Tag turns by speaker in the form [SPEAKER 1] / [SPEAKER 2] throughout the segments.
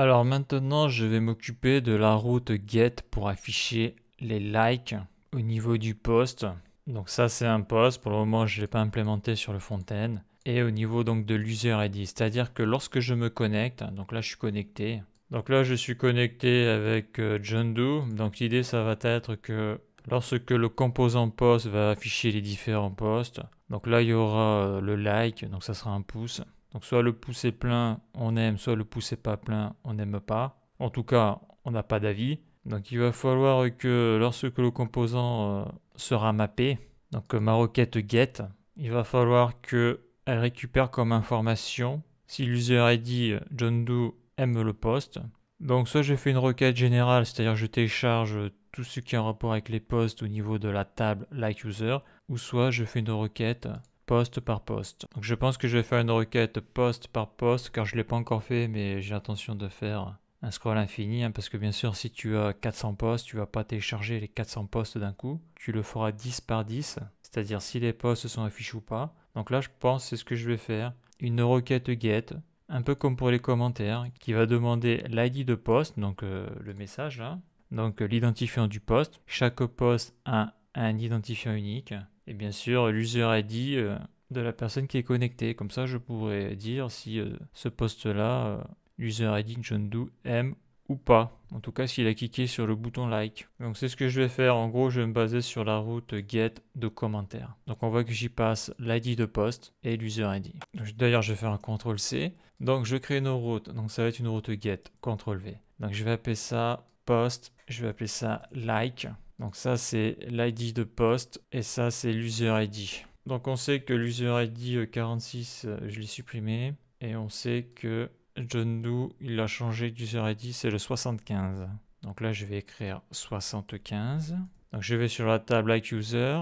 [SPEAKER 1] Alors maintenant, je vais m'occuper de la route get pour afficher les likes au niveau du post. Donc ça, c'est un post. Pour le moment, je ne l'ai pas implémenté sur le Fontaine. Et au niveau donc de l'user ID, c'est-à-dire que lorsque je me connecte, donc là, je suis connecté. Donc là, je suis connecté avec euh, John Doe. Donc l'idée, ça va être que lorsque le composant post va afficher les différents posts, donc là, il y aura euh, le like, donc ça sera un pouce. Donc soit le pouce est plein, on aime, soit le pouce n'est pas plein, on n'aime pas. En tout cas, on n'a pas d'avis. Donc il va falloir que lorsque le composant euh, sera mappé, donc ma requête get, il va falloir que elle récupère comme information si l'user dit euh, « John Doe aime le poste. Donc soit je fais une requête générale, c'est-à-dire je télécharge euh, tout ce qui est en rapport avec les postes au niveau de la table like user, ou soit je fais une requête poste par poste. Donc je pense que je vais faire une requête poste par poste car je ne l'ai pas encore fait mais j'ai l'intention de faire un scroll infini hein, parce que bien sûr si tu as 400 postes tu vas pas télécharger les 400 postes d'un coup. Tu le feras 10 par 10 c'est-à-dire si les postes sont affichés ou pas. Donc là je pense c'est ce que je vais faire. Une requête get un peu comme pour les commentaires qui va demander l'ID de poste donc euh, le message là. Hein. Donc euh, l'identifiant du poste. Chaque poste a un identifiant unique et bien sûr l'user ID euh, de la personne qui est connectée. Comme ça, je pourrais dire si euh, ce poste-là, l'user euh, ID John Doe aime ou pas. En tout cas, s'il a cliqué sur le bouton like. Donc c'est ce que je vais faire. En gros, je vais me baser sur la route get de commentaire. Donc on voit que j'y passe l'ID de poste et l'user ID. D'ailleurs, je vais faire un CTRL C. Donc je crée une route. Donc ça va être une route get. CTRL V. Donc je vais appeler ça post. Je vais appeler ça like. Donc ça, c'est l'ID de poste et ça, c'est l'user ID. Donc on sait que l'user ID 46, euh, euh, je l'ai supprimé. Et on sait que John Doe, il a changé d'user ID, c'est le 75. Donc là, je vais écrire 75. Donc je vais sur la table like user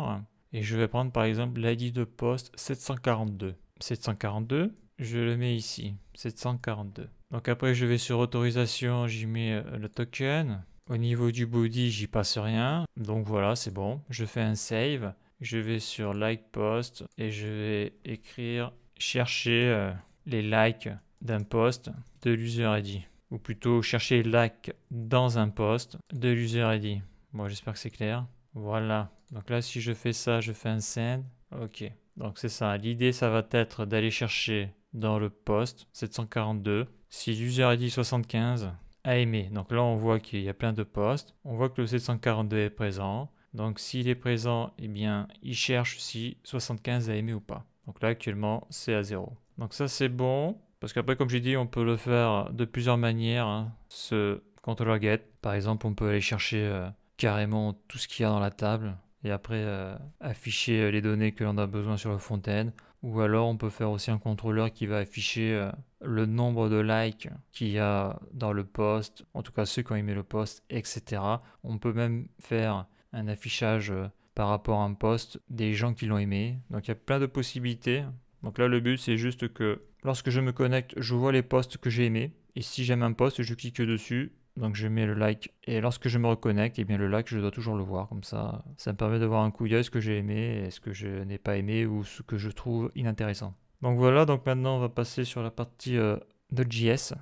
[SPEAKER 1] et je vais prendre par exemple l'ID de poste 742. 742, je le mets ici, 742. Donc après, je vais sur autorisation, j'y mets euh, le token. Au niveau du body, j'y passe rien. Donc voilà, c'est bon. Je fais un save. Je vais sur like post et je vais écrire chercher euh, les likes d'un post de l'user ID. Ou plutôt chercher like dans un post de l'user ID. Bon, j'espère que c'est clair. Voilà. Donc là, si je fais ça, je fais un send. Ok. Donc c'est ça. L'idée, ça va être d'aller chercher dans le post 742. Si l'user ID 75, aimer. Donc là, on voit qu'il y a plein de postes. On voit que le 742 est présent. Donc s'il est présent, eh bien, il cherche si 75 à aimé ou pas. Donc là, actuellement, c'est à 0. Donc ça, c'est bon. Parce qu'après, comme j'ai dit, on peut le faire de plusieurs manières. Hein. Ce contrôleur get. Par exemple, on peut aller chercher euh, carrément tout ce qu'il y a dans la table. Et après, euh, afficher euh, les données que l'on a besoin sur le fontaine. Ou alors, on peut faire aussi un contrôleur qui va afficher le nombre de likes qu'il y a dans le post, en tout cas ceux qui ont aimé le post, etc. On peut même faire un affichage euh, par rapport à un post des gens qui l'ont aimé. Donc il y a plein de possibilités. Donc là le but c'est juste que lorsque je me connecte, je vois les posts que j'ai aimés. Et si j'aime un post, je clique dessus. Donc je mets le like et lorsque je me reconnecte, eh bien le like je dois toujours le voir comme ça. Ça me permet de voir un coup d'œil ce que j'ai aimé est ce que je n'ai pas aimé ou ce que je trouve inintéressant. Donc voilà, donc maintenant on va passer sur la partie euh, de JS.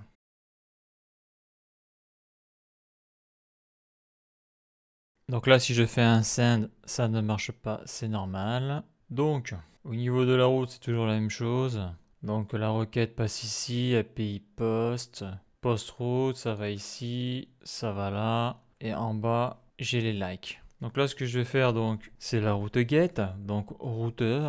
[SPEAKER 1] Donc là, si je fais un send, ça ne marche pas, c'est normal. Donc, au niveau de la route, c'est toujours la même chose. Donc la requête passe ici, API post, post route, ça va ici, ça va là. Et en bas, j'ai les likes. Donc là, ce que je vais faire, donc, c'est la route get, donc router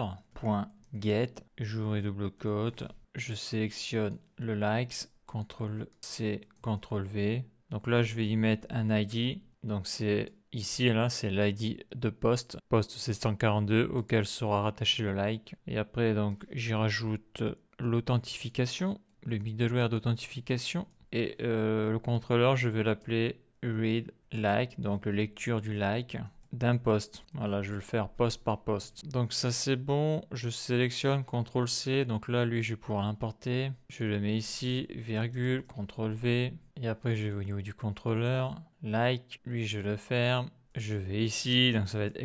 [SPEAKER 1] get, j'ouvre et double code je sélectionne le likes, CTRL C, CTRL V. Donc là, je vais y mettre un ID. Donc c'est ici, là, c'est l'ID de poste, poste 742 auquel sera rattaché le like. Et après, donc, j'y rajoute l'authentification, le middleware d'authentification. Et euh, le contrôleur, je vais l'appeler read like, donc lecture du like d'un poste. Voilà, je vais le faire poste par poste. Donc ça c'est bon, je sélectionne, CTRL C, donc là lui je vais pouvoir l'importer. Je le mets ici, virgule, CTRL V, et après je vais au niveau du contrôleur, like, lui je le ferme. Je vais ici, donc ça va être point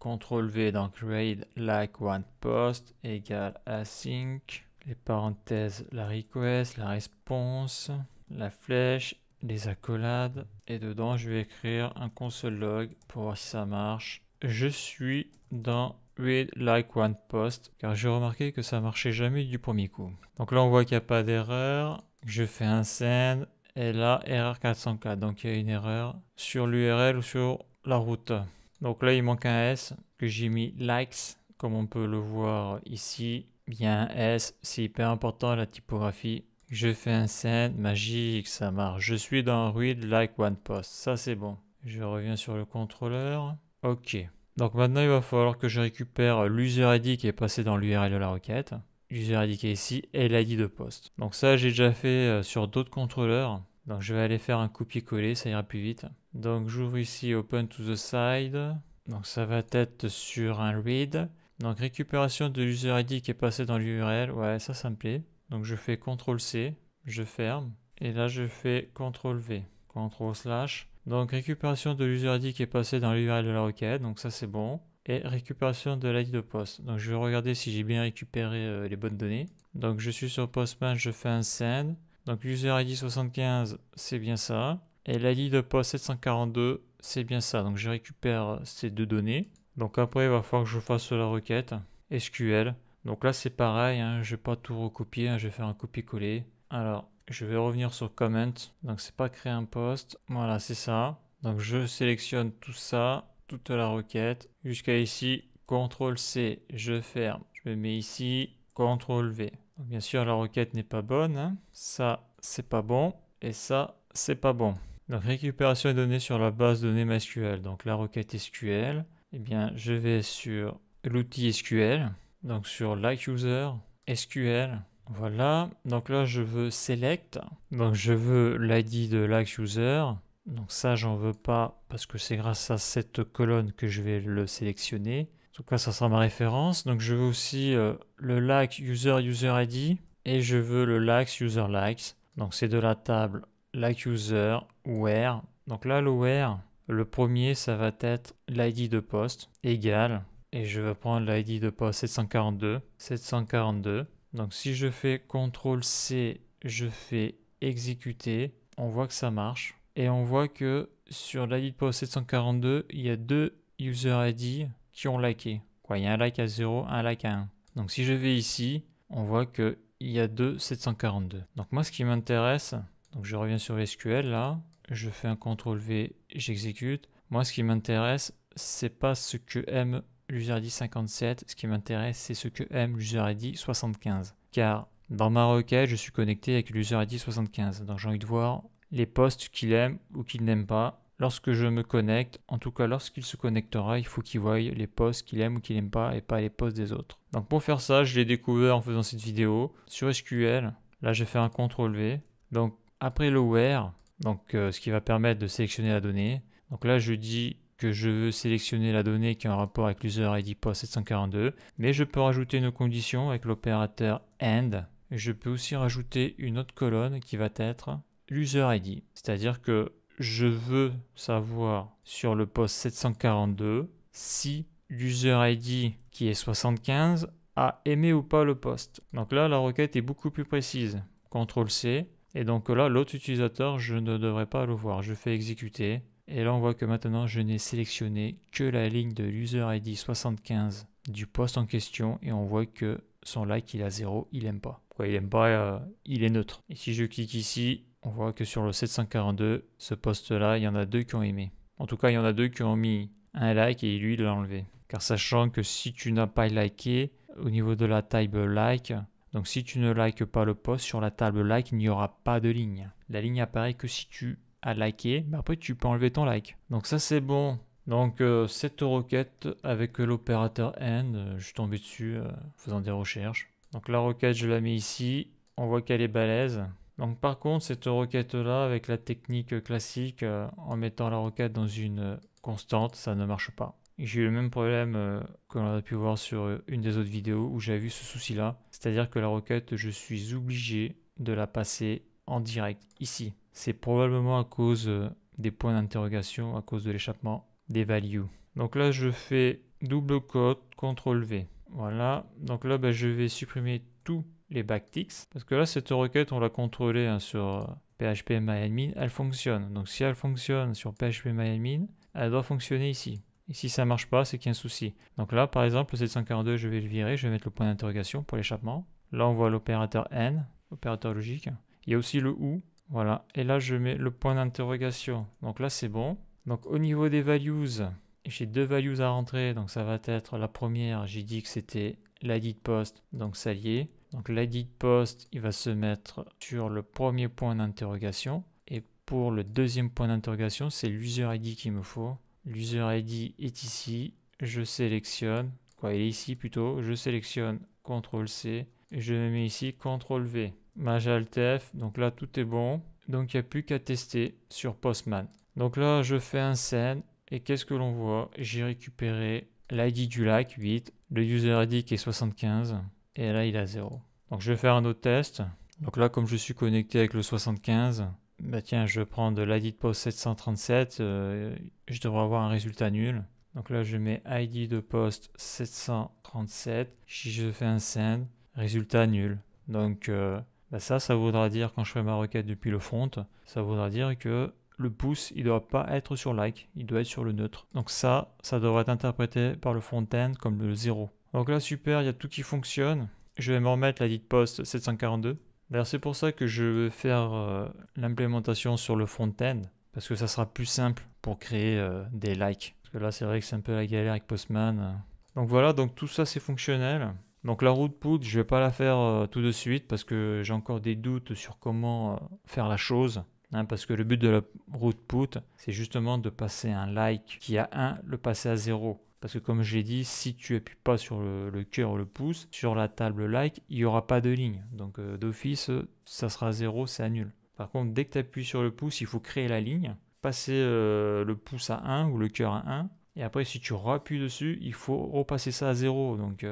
[SPEAKER 1] exports.ctrl V, donc grade like one post égale async, les parenthèses, la request, la réponse, la flèche les accolades et dedans je vais écrire un console log pour voir si ça marche. Je suis dans with like one post car j'ai remarqué que ça marchait jamais du premier coup. Donc là on voit qu'il n'y a pas d'erreur. Je fais un send et là erreur 404 donc il y a une erreur sur l'URL ou sur la route. Donc là il manque un S que j'ai mis likes comme on peut le voir ici. bien un S, c'est hyper important la typographie je fais un send magique, ça marche. Je suis dans read like one post. Ça c'est bon. Je reviens sur le contrôleur. Ok. Donc maintenant il va falloir que je récupère l'user ID qui est passé dans l'URL de la requête. L'user ID qui est ici et l'ID de poste. Donc ça j'ai déjà fait euh, sur d'autres contrôleurs. Donc je vais aller faire un copier-coller, ça ira plus vite. Donc j'ouvre ici Open to the side. Donc ça va être sur un read. Donc récupération de l'user ID qui est passé dans l'URL. Ouais, ça, ça me plaît. Donc je fais CTRL-C, je ferme, et là je fais CTRL-V, CTRL slash. Donc récupération de l'user ID qui est passé dans l'URL de la requête, donc ça c'est bon. Et récupération de l'ID de poste. Donc je vais regarder si j'ai bien récupéré euh, les bonnes données. Donc je suis sur Postman, je fais un send. Donc user ID 75, c'est bien ça. Et l'ID de poste 742, c'est bien ça. Donc je récupère euh, ces deux données. Donc après, il va falloir que je fasse la requête SQL. Donc là, c'est pareil, hein, je ne vais pas tout recopier, hein, je vais faire un copier-coller. Alors, je vais revenir sur comment. Donc, c'est pas créer un poste. Voilà, c'est ça. Donc, je sélectionne tout ça, toute la requête, jusqu'à ici. CTRL-C, je ferme. Je me mets ici, CTRL-V. Bien sûr, la requête n'est pas bonne. Hein. Ça, c'est pas bon. Et ça, c'est pas bon. Donc, récupération des données sur la base de données MySQL. Donc, la requête SQL. Eh bien, je vais sur l'outil SQL donc sur like user, SQL, voilà, donc là je veux select, donc je veux l'ID de like user, donc ça j'en veux pas parce que c'est grâce à cette colonne que je vais le sélectionner. En tout cas ça sera ma référence, donc je veux aussi euh, le like user user ID et je veux le likes user likes, donc c'est de la table like user where, donc là le where, le premier ça va être l'ID de poste égal et je vais prendre l'ID de POS 742. 742. Donc si je fais CTRL C, je fais exécuter. On voit que ça marche. Et on voit que sur l'ID de POS 742, il y a deux user ID qui ont liké. Quoi, il y a un like à 0, un like à 1. Donc si je vais ici, on voit que il y a deux 742. Donc moi ce qui m'intéresse, donc je reviens sur SQL là, je fais un CTRL V, j'exécute. Moi ce qui m'intéresse, c'est pas ce que M l'user-id 57, ce qui m'intéresse, c'est ce que aime l'user-id 75. Car dans ma requête, je suis connecté avec l'user-id 75, donc j'ai envie de voir les posts qu'il aime ou qu'il n'aime pas. Lorsque je me connecte, en tout cas lorsqu'il se connectera, il faut qu'il voie les posts qu'il aime ou qu'il n'aime pas et pas les posts des autres. Donc pour faire ça, je l'ai découvert en faisant cette vidéo sur SQL. Là, je fais un CTRL V. Donc après le where, donc euh, ce qui va permettre de sélectionner la donnée. Donc là, je dis que je veux sélectionner la donnée qui a un rapport avec l'user ID post 742, mais je peux rajouter une condition avec l'opérateur AND. Je peux aussi rajouter une autre colonne qui va être l'user ID, c'est-à-dire que je veux savoir sur le post 742 si l'user ID qui est 75 a aimé ou pas le post. Donc là, la requête est beaucoup plus précise. CTRL-C. Et donc là, l'autre utilisateur, je ne devrais pas le voir. Je fais exécuter. Et là, on voit que maintenant, je n'ai sélectionné que la ligne de l'user ID 75 du poste en question et on voit que son like, il a 0, il aime pas. Pourquoi il aime pas euh, Il est neutre. Et si je clique ici, on voit que sur le 742, ce poste-là, il y en a deux qui ont aimé. En tout cas, il y en a deux qui ont mis un like et lui, il l'a enlevé. Car sachant que si tu n'as pas liké, au niveau de la table like, donc si tu ne likes pas le poste sur la table like, il n'y aura pas de ligne. La ligne apparaît que si tu à liker, mais après tu peux enlever ton like. Donc ça c'est bon. Donc euh, cette requête avec l'opérateur end, euh, je suis tombé dessus euh, faisant des recherches. Donc la requête je la mets ici, on voit qu'elle est balèze. Donc par contre cette requête là avec la technique classique en mettant la requête dans une constante ça ne marche pas. J'ai eu le même problème que l'on a pu voir sur une des autres vidéos où j'avais vu ce souci là. C'est à dire que la requête je suis obligé de la passer en direct ici c'est probablement à cause euh, des points d'interrogation, à cause de l'échappement des values. Donc là, je fais double code, CTRL V. Voilà, donc là, ben, je vais supprimer tous les backticks, parce que là, cette requête, on l'a contrôlée hein, sur PHP euh, MyAdmin, elle fonctionne. Donc si elle fonctionne sur PHP MyAdmin, elle doit fonctionner ici. Et si ça marche pas, c'est qu'il y a un souci. Donc là, par exemple, le 742, je vais le virer, je vais mettre le point d'interrogation pour l'échappement. Là, on voit l'opérateur N, opérateur logique. Il y a aussi le OU voilà, et là je mets le point d'interrogation. Donc là c'est bon. Donc au niveau des values, j'ai deux values à rentrer. Donc ça va être la première, j'ai dit que c'était l'ID post, donc ça y est. Donc l'ID post, il va se mettre sur le premier point d'interrogation. Et pour le deuxième point d'interrogation, c'est l'user ID qu'il me faut. L'user ID est ici, je sélectionne, quoi, il est ici plutôt, je sélectionne CTRL-C, je mets ici CTRL-V. Majaltf, donc là tout est bon. Donc il n'y a plus qu'à tester sur Postman. Donc là je fais un send et qu'est-ce que l'on voit J'ai récupéré l'ID du lac 8, le user ID qui est 75 et là il a 0. Donc je vais faire un autre test. Donc là comme je suis connecté avec le 75, bah tiens je prends de l'ID de post 737, euh, je devrais avoir un résultat nul. Donc là je mets ID de post 737, si je fais un send, résultat nul. Donc euh, bah ça, ça voudra dire quand je fais ma requête depuis le front, ça voudra dire que le pouce, il doit pas être sur like, il doit être sur le neutre. Donc ça, ça devrait être interprété par le front-end comme le 0. Donc là, super, il y a tout qui fonctionne. Je vais me remettre la dite post 742. D'ailleurs, bah c'est pour ça que je veux faire euh, l'implémentation sur le front-end, parce que ça sera plus simple pour créer euh, des likes. Parce que là, c'est vrai que c'est un peu la galère avec Postman. Donc voilà, donc tout ça, c'est fonctionnel. Donc la route put, je ne vais pas la faire euh, tout de suite parce que j'ai encore des doutes sur comment euh, faire la chose. Hein, parce que le but de la route put, c'est justement de passer un like qui a 1, le passer à 0. Parce que comme j'ai dit, si tu appuies pas sur le, cœur ou le pouce, sur la table like, il n'y aura pas de ligne. Donc euh, d'office, ça sera 0, c'est annulé. Par contre, dès que tu appuies sur le pouce, il faut créer la ligne, passer le pouce à 1 ou le cœur à 1. Et après, si tu rappuies dessus, il faut repasser ça à 0. Donc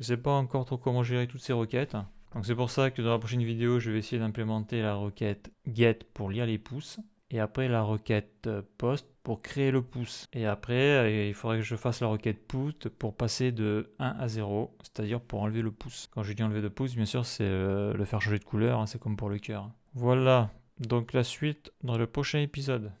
[SPEAKER 1] je ne sais pas encore trop comment gérer toutes ces requêtes. Donc c'est pour ça que dans la prochaine vidéo, je vais essayer d'implémenter la requête get pour lire les pouces. Et après la requête euh, post pour créer le pouce. Et après, euh, il faudrait que je fasse la requête put pour passer de 1 à 0, c'est-à-dire pour enlever le pouce. Quand je dis enlever le pouce, bien sûr, c'est euh, le faire changer de couleur, hein, c'est comme pour le cœur. Voilà, donc la suite dans le prochain épisode.